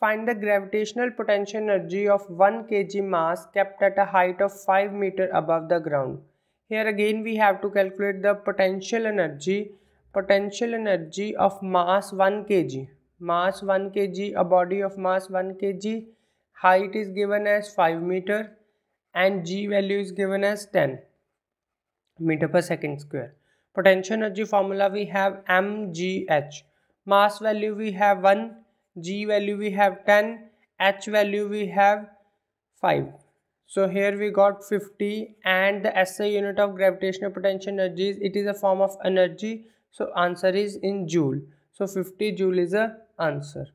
Find the gravitational potential energy of 1 kg mass kept at a height of 5 meter above the ground. Here again we have to calculate the potential energy, potential energy of mass 1 kg. Mass 1 kg, a body of mass 1 kg, height is given as 5 meter and g value is given as 10 meter per second square. Potential energy formula we have mgh. Mass value we have 1 g value we have 10 h value we have 5 so here we got 50 and the SI unit of gravitational potential energy is it is a form of energy so answer is in joule so 50 joule is a answer